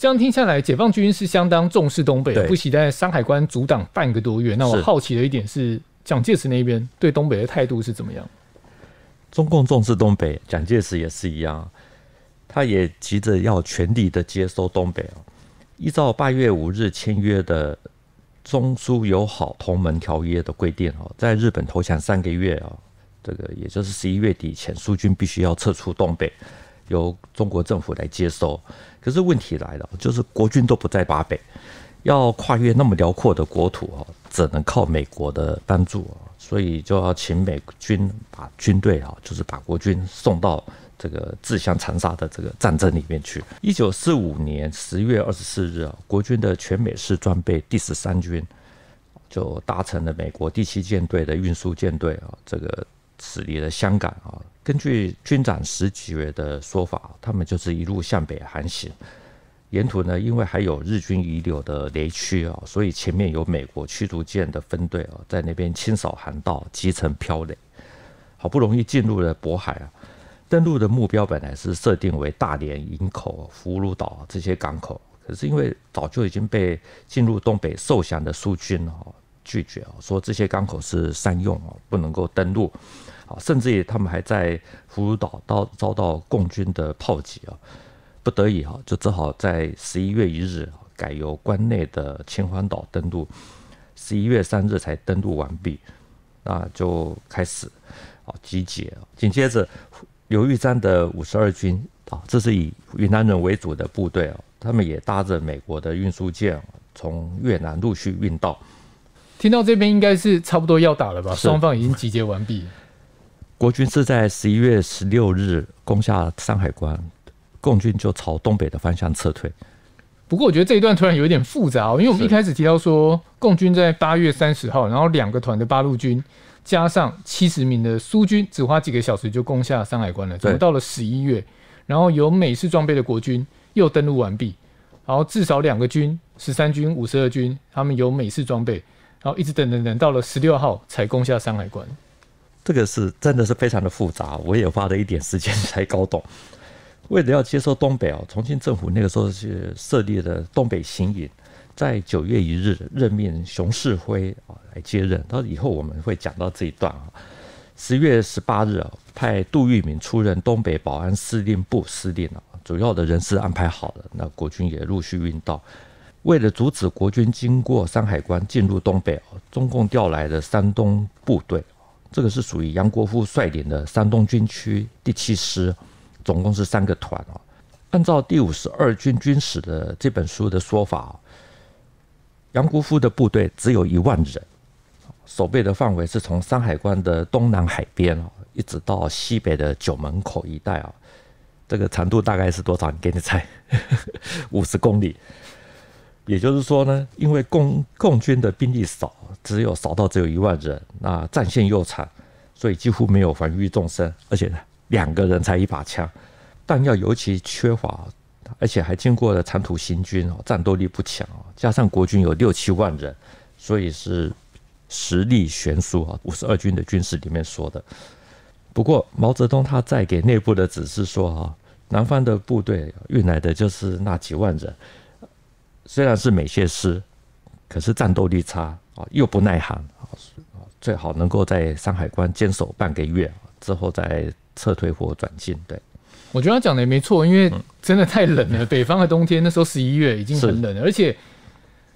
这样听下来，解放军是相当重视东北，不惜在山海关阻挡半个多月。那我好奇的一点是，蒋介石那边对东北的态度是怎么样？中共重视东北，蒋介石也是一样，他也急着要全力的接收东北。依照八月五日签约的中苏友好同盟条约的规定哦，在日本投降三个月啊，这个也就是十一月底前，苏军必须要撤出东北。由中国政府来接收，可是问题来了，就是国军都不在华北，要跨越那么辽阔的国土啊，只能靠美国的帮助啊，所以就要请美军把军队啊，就是把国军送到这个自相残杀的这个战争里面去。一九四五年十月二十四日啊，国军的全美式装备第十三军就搭乘了美国第七舰队的运输舰队啊，这个。驶离了香港啊！根据军长石觉的说法，他们就是一路向北航行。沿途呢，因为还有日军遗留的雷区啊，所以前面有美国驱逐舰的分队啊，在那边清扫航道、集成漂雷。好不容易进入了渤海啊，登陆的目标本来是设定为大连、营口、葫芦岛这些港口，可是因为早就已经被进入东北受降的苏军啊。拒绝啊，说这些港口是商用啊，不能够登陆啊，甚至于他们还在葫芦岛遭遭到共军的炮击啊，不得已啊，就只好在十一月一日改由关内的秦皇岛登陆，十一月三日才登陆完毕，那就开始啊集结。紧接着，刘玉章的五十二军啊，这是以云南人为主的部队啊，他们也搭着美国的运输舰从越南陆续运到。听到这边应该是差不多要打了吧？双方已经集结完毕。国军是在十一月十六日攻下山海关，共军就朝东北的方向撤退。不过我觉得这一段突然有点复杂，因为我们一开始提到说，共军在八月三十号，然后两个团的八路军加上七十名的苏军，只花几个小时就攻下山海关了。怎么到了十一月，然后有美式装备的国军又登陆完毕，然后至少两个军，十三军、五十二军，他们有美式装备。然后一直等等等，到了十六号才攻下山海关。这个是真的是非常的复杂，我也花了一点时间才搞懂。为了要接收东北啊，重庆政府那个时候是设立的东北行营，在九月一日任命熊式辉啊来接任。到以后我们会讲到这一段啊。十月十八日啊，派杜聿明出任东北保安司令部司令啊，主要的人事安排好了，那国军也陆续运到。为了阻止国军经过山海关进入东北中共调来的山东部队这个是属于杨国富率领的山东军区第七师，总共是三个团啊。按照第五十二军军史的这本书的说法，杨国富的部队只有一万人，守备的范围是从山海关的东南海边一直到西北的九门口一带啊，这个长度大概是多少？你给你猜，五十公里。也就是说呢，因为共共军的兵力少，只有少到只有一万人，那战线又长，所以几乎没有防御纵深，而且两个人才一把枪，弹药尤其缺乏，而且还经过了长途行军哦，战斗力不强哦，加上国军有六七万人，所以是实力悬殊啊。五十二军的军事里面说的，不过毛泽东他在给内部的指示说啊，南方的部队运来的就是那几万人。虽然是美械师，可是战斗力差啊，又不耐寒啊，最好能够在山海关坚守半个月之后再撤退或转进。对，我觉得他讲的也没错，因为真的太冷了，北方的冬天那时候十一月已经很冷了，而且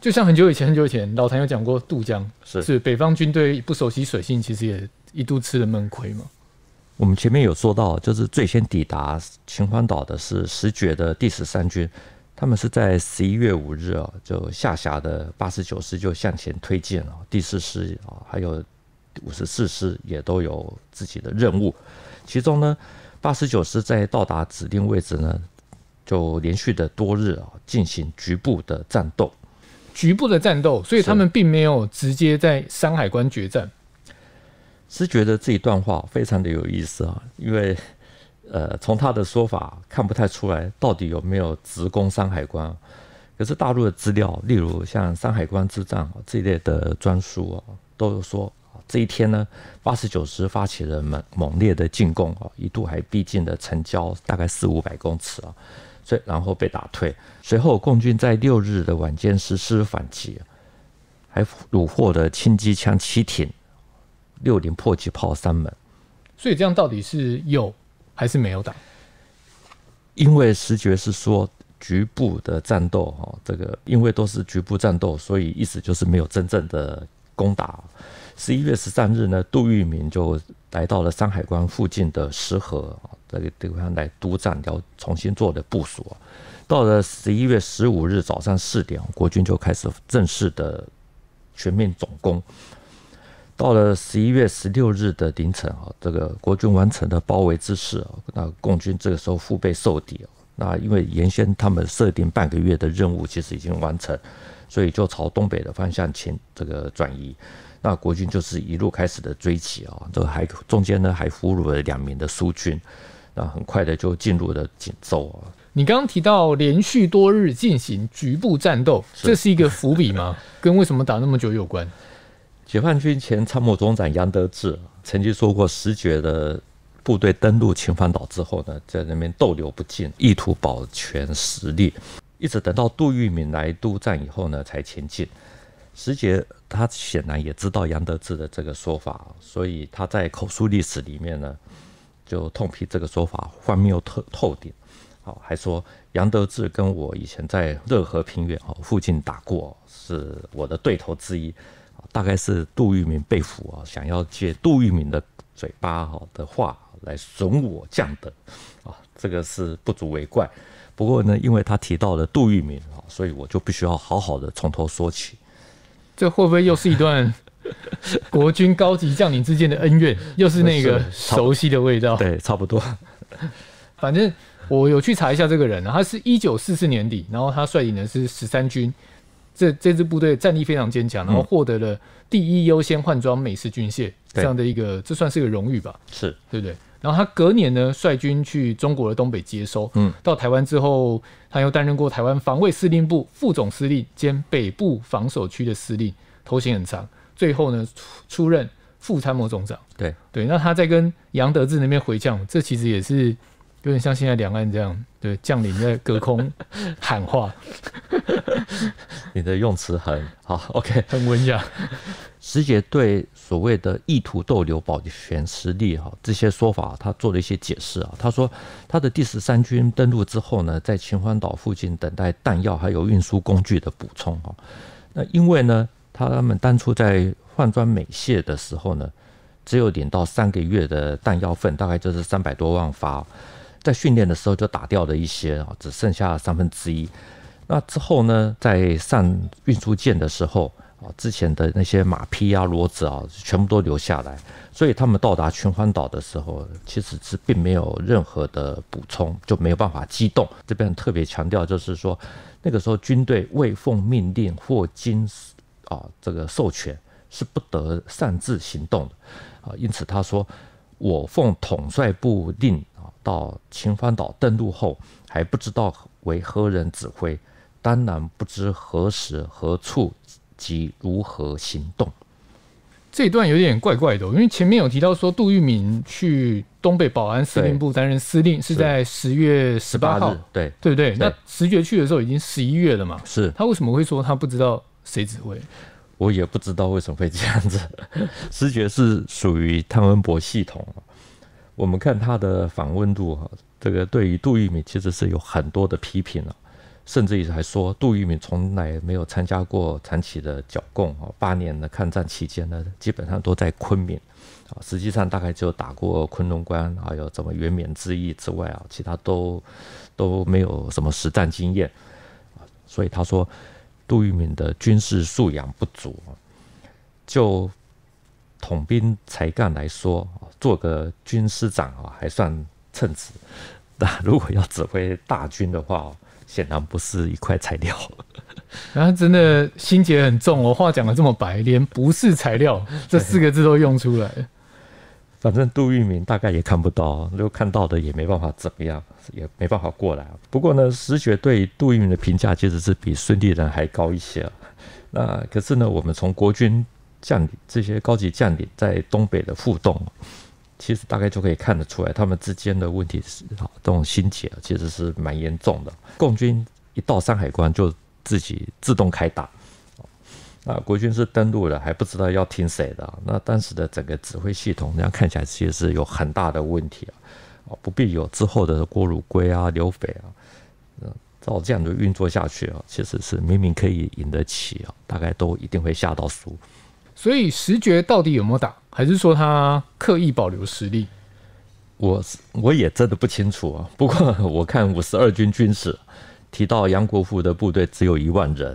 就像很久以前很久以前，老谭有讲过渡江是是北方军队不熟悉水性，其实也一度吃了闷亏嘛。我们前面有说到，就是最先抵达秦皇岛的是石觉的第十三军。他们是在十一月五日啊，就下辖的八十九师就向前推进了，第四师啊，还有五十四师也都有自己的任务。其中呢，八十九师在到达指定位置呢，就连续的多日啊进行局部的战斗。局部的战斗，所以他们并没有直接在山海关决战。是觉得这一段话非常的有意思啊，因为。呃，从他的说法看不太出来到底有没有直攻山海关。可是大陆的资料，例如像《山海关之战》这一类的专书啊，都有说这一天呢，八十九师发起猛猛烈的进攻啊，一度还逼近了城郊，大概四五百公尺啊，所以然后被打退。随后，共军在六日的晚间实施反击，还虏获了轻机枪七挺，六零迫击炮三门。所以这样到底是有？还是没有打，因为十觉是说局部的战斗哈，这个因为都是局部战斗，所以意思就是没有真正的攻打。十一月十三日呢，杜聿明就来到了山海关附近的石河这个地方来督战，要重新做的部署。到了十一月十五日早上四点，国军就开始正式的全面总攻。到了十一月十六日的凌晨啊，这个国军完成了包围之势啊，那共军这个时候腹背受敌那因为原先他们设定半个月的任务其实已经完成，所以就朝东北的方向前这个转移，那国军就是一路开始的追击啊，这还中间呢还俘虏了两名的苏军，那很快的就进入了锦州啊。你刚刚提到连续多日进行局部战斗，这是一个伏笔吗？跟为什么打那么久有关？解放军前参谋总长杨德志曾经说过，石觉的部队登陆秦皇岛之后呢，在那边逗留不进，意图保全实力，一直等到杜聿明来督战以后呢，才前进。石觉他显然也知道杨德志的这个说法，所以他在口述历史里面呢，就痛批这个说法荒谬透透顶。好，还说杨德志跟我以前在热河平原哦附近打过，是我的对头之一。大概是杜聿明被俘啊，想要借杜聿明的嘴巴哈的话来损我将等，啊，这个是不足为怪。不过呢，因为他提到了杜聿明啊，所以我就必须要好好的从头说起。这会不会又是一段国军高级将领之间的恩怨？又是那个 熟悉的味道？对，差不多。反正我有去查一下这个人，他是一九四四年底，然后他率领的是十三军。这这支部队战力非常坚强，然后获得了第一优先换装美式军械这样的一个，这算是个荣誉吧？是对不对？然后他隔年呢，率军去中国的东北接收，嗯，到台湾之后，他又担任过台湾防卫司令部副总司令兼北部防守区的司令，头衔很长。最后呢，出出任副参谋总长。对对，那他在跟杨德志那边回呛，这其实也是。有点像现在两岸这样，对将领在隔空 喊话。你的用词很好，OK，很文雅。石姐对所谓的意图逗留、保全实力哈这些说法，他做了一些解释啊。他说，他的第十三军登陆之后呢，在秦皇岛附近等待弹药还有运输工具的补充哈。那因为呢，他们当初在换装美械的时候呢，只有领到三个月的弹药份，大概就是三百多万发。在训练的时候就打掉了一些啊，只剩下三分之一。那之后呢，在上运输舰的时候啊，之前的那些马匹啊、骡子啊，全部都留下来。所以他们到达群欢岛的时候，其实是并没有任何的补充，就没有办法机动。这边特别强调就是说，那个时候军队未奉命令或经啊这个授权是不得擅自行动的啊。因此他说：“我奉统帅部令。”到秦皇岛登陆后，还不知道为何人指挥，当然不知何时、何处及如何行动。这一段有点怪怪的，因为前面有提到说杜聿明去东北保安司令部担任司令是在十月十八号，对对不对？那石觉去的时候已经十一月了嘛？是他为什么会说他不知道谁指挥？我也不知道为什么会这样子。石 觉是属于汤恩伯系统。我们看他的访问度哈，这个对于杜聿明其实是有很多的批评了，甚至于还说杜聿明从来没有参加过长期的剿共啊，八年的抗战期间呢，基本上都在昆明啊，实际上大概就打过昆仑关还有怎么元冕之役之外啊，其他都都没有什么实战经验啊，所以他说杜聿明的军事素养不足，就。统兵才干来说，做个军师长啊还算称职。那如果要指挥大军的话，显然不是一块材料。啊，真的心结很重。我话讲的这么白，连“不是材料 ”这四个字都用出来。反正杜聿明大概也看不到，就看到的也没办法怎么样，也没办法过来。不过呢，史学对杜聿明的评价其实是比孙立人还高一些。那可是呢，我们从国军。将领这些高级将领在东北的互动，其实大概就可以看得出来，他们之间的问题是啊，这种心结其实是蛮严重的。共军一到山海关就自己自动开打，那国军是登陆了还不知道要听谁的，那当时的整个指挥系统这样看起来其实是有很大的问题啊！啊，不必有之后的郭汝瑰啊、刘斐啊，照这样的运作下去啊，其实是明明可以赢得起啊，大概都一定会下到输。所以十绝到底有没有打，还是说他刻意保留实力？我我也真的不清楚啊。不过我看五十二军军史提到杨国富的部队只有一万人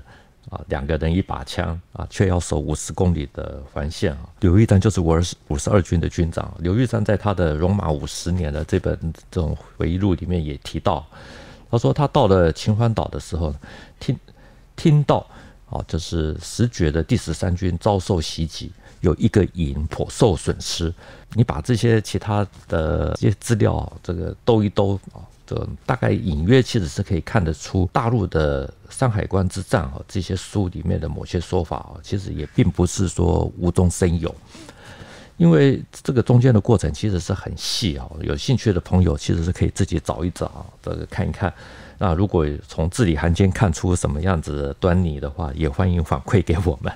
啊，两个人一把枪啊，却要守五十公里的防线啊。刘玉山就是五十五十二军的军长，刘玉山在他的《戎马五十年》的这本这种回忆录里面也提到，他说他到了秦皇岛的时候，听听到。哦，就是十绝的第十三军遭受袭击，有一个营颇受损失。你把这些其他的这些资料，这个兜一兜啊，这大概隐约其实是可以看得出，大陆的山海关之战啊，这些书里面的某些说法啊，其实也并不是说无中生有。因为这个中间的过程其实是很细哦，有兴趣的朋友其实是可以自己找一找，这个看一看。那如果从字里行间看出什么样子端倪的话，也欢迎反馈给我们。